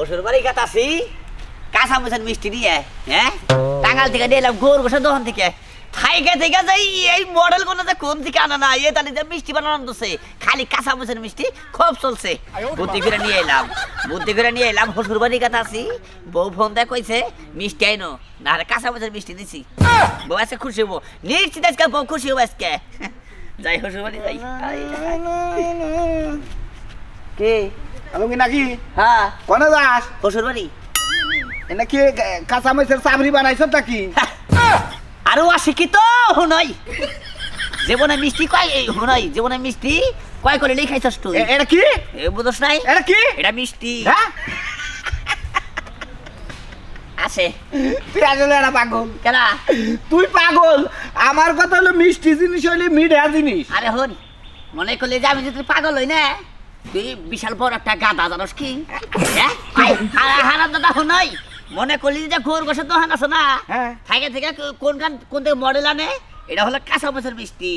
ওষুধ বাড়ি কাটাছি কাঁচা মোচার মিষ্টি নিয়ে হ্যাঁ টাঙ্গাল থেকে নিয়ে এলাম গোর গোসা থাইকে থেকে যাই এই মডেল কোনো কোন থেকে আনা না এ মিষ্টি বানানো দোষে খালি কাঁচা মোচার মিষ্টি খুব চলছে বুদ্ধি করে নিয়ে এলাম বুদ্ধি করে নিয়ে এলাম হসুর বাড়ি কাটাছি বউ ফোন দেয় কইছে মিষ্টি আইনো না আর কাঁচা মোচার মিষ্টি দিছি বউ খুশি হবো নিশ্চিত খুশি হবো যাই হসুর বাড়ি যাই কে হ্যাঁ বাড়ি কাঁচা বানাইছ মিষ্টি কয় মিষ্টি কয় তুই কি নাই এটা কি এটা মিষ্টি হ্যাঁ? এটা পাগল তুই পাগল আমার কথা হলো মিষ্টি জিনিস হইলে মিঠা জিনিস আরে হন মনে করলে যে আমি যদি পাগল হই না বিশাল বড় একটা গাদা জানোস কি হ্যাঁ? হারাম মনে করলি যে ঘোর গোসে দোকান আছে না হ্যাঁ। থেকে থেকে কোন গান কোন থেকে মডেল আনে এটা হলো কাঁচা পয়সার মিষ্টি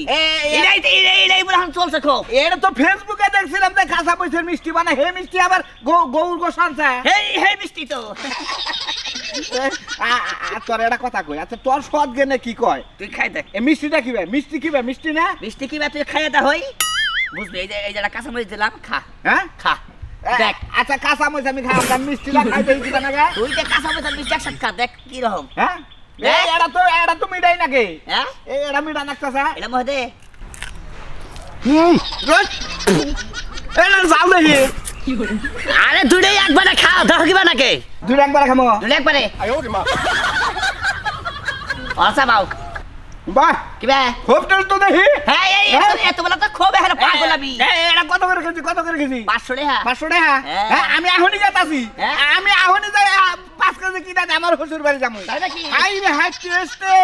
চলছে খুব এটা তো ফেসবুকে দেখছিলাম যে কাঁচা পয়সার মিষ্টি মানে হে মিষ্টি আবার গৌর গোসান হে মিষ্টি তো তোর একটা কথা কই আচ্ছা তোর সৎ গেনে কি কয় তুই খাই দেখ মিষ্টিটা কি ভাই মিষ্টি কি ভাই মিষ্টি না মিষ্টি কি ভাই তুই খাই দা হই বুঝলি এই যে এই যেটা কাঁচামরিচ দিলাম খা হ্যাঁ খা দেখ আচ্ছা কাঁচা মরিচ আমি খাই মিষ্টি না খাই দিই যে কাঁচা মরিচ মিষ্টি একসাথে খা দেখ কি রকম হ্যাঁ এটা তো এটা মিঠাই নাকি হ্যাঁ? এটা মিঠা না চাচা আরে দুটাই একবারে খাও ধর কিবা নাকি দুটা একবারে খামো দুটা একবারে আয় আচ্ছা বাউ বাহ কিবা খুব তো দেখি হ্যাঁ এই এত হ্যাঁ। বলা তো খুব পাগল আমি এটা কত করে কেজি কত করে কেজি 500 টাকা 500 টাকা হ্যাঁ আমি এখনি যাতাছি হ্যাঁ। আমি এখনি যাই পাঁচ কেজি কিনা আমার শ্বশুর বাড়ি যাবো তাই নাকি হাই রে হাই টেস্টে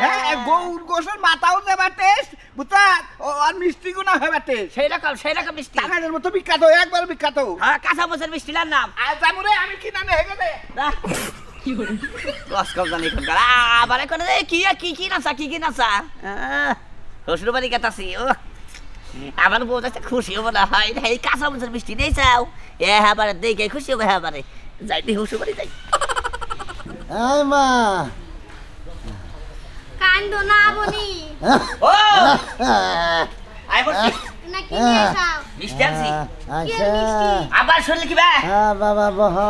হ্যাঁ, হ্যাঁ। গৌর গোসল মাথাও দেবা টেস্ট বুতা আর মিষ্টি গুনা হবে টেস্ট সেই রকম সেই রকম মিষ্টি মতো বিখ্যাত একবার বিখ্যাত হ্যাঁ কাঁচা বসের নাম আর জামুরে আমি কি নে ক্লাস কবজান এখানকার আবার এখন কি কি কি নাচা কি কি নাচা শ্বশুর বাড়ি কাটাছি ও আমার বউ যাচ্ছে খুশি হবো না হয় এই কাঁচা মরিচের মিষ্টি নেই চাও এ হ্যাঁ বারে দেখে খুশি হবে হ্যাঁ বারে যাই দি শ্বশুর বাড়ি যাই আয় মা কান্দো না বনি ও আয় বসি আবার শুনলি কি বা বাবা বাবা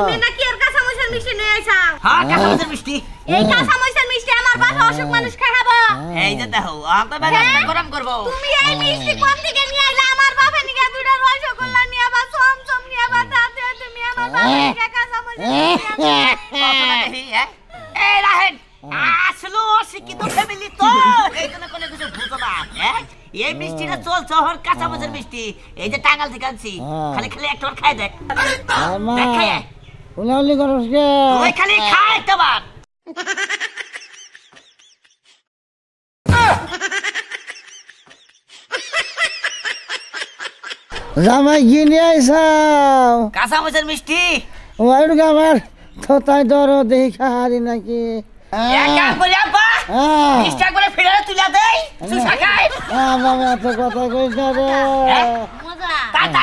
তুমি নাকি এর কাঁচা মরিচের মিষ্টি হ্যাঁ? হ্যাঁ? হ্যাঁ? আসলো শিক্ষিত মিষ্টিটা চলছে হর কাঁচা মরিচের মিষ্টি এই যে টাঙ্গাল থেকে খালি খালি একটা খাই দেখ উলাউলি করস কে ওই খালি তোমার জামাই কি আইসাও কাঁচা মরিচের মিষ্টি ওয়াইড আমার তো তাই দর দেহি খাহারি নাকি হ্যাঁ। হ্যাঁ। হ্যাঁ, কথা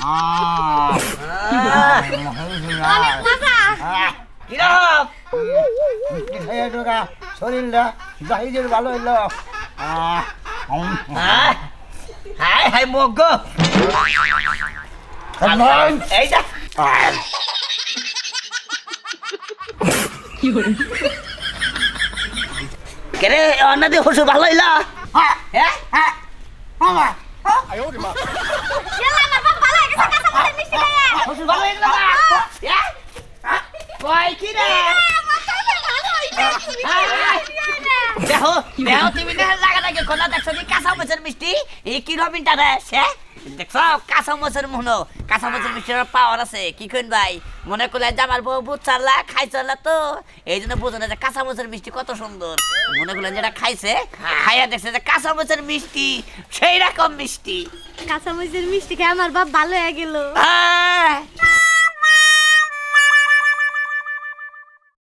아. 아. 아. 기라. 이해 들어가. 소리를 이거 해줄 말로 일러. 아. 아. 하이 하이 먹고. 잠깐. 에이다. 아. 이거를. 그래, 언나들 호수 발라 일러. 아. 예? 아. 엄마. 아. 아유, 우리 마. শ্বশুর ভালো হয়ে গেল কয় কি রে দেখো দেখো তুমি না লাগা লাগে খোলা দেখছো মিষ্টি এই কি রবিন দাদা হ্যাঁ দেখছ কাঁচা কাঁচা মিষ্টির পাওয়ার আছে কি কইন ভাই মনে করলে জামার বউ খাই তো এই জন্য বোঝো না যে কাঁচা মিষ্টি কত সুন্দর মনে করলেন যেটা খাইছে খাইয়া দেখছে যে কাঁচা মিষ্টি সেই রকম মিষ্টি কাঁচা মিষ্টি খেয়ে আমার বাপ ভালো হয়ে গেল হ্যাঁ।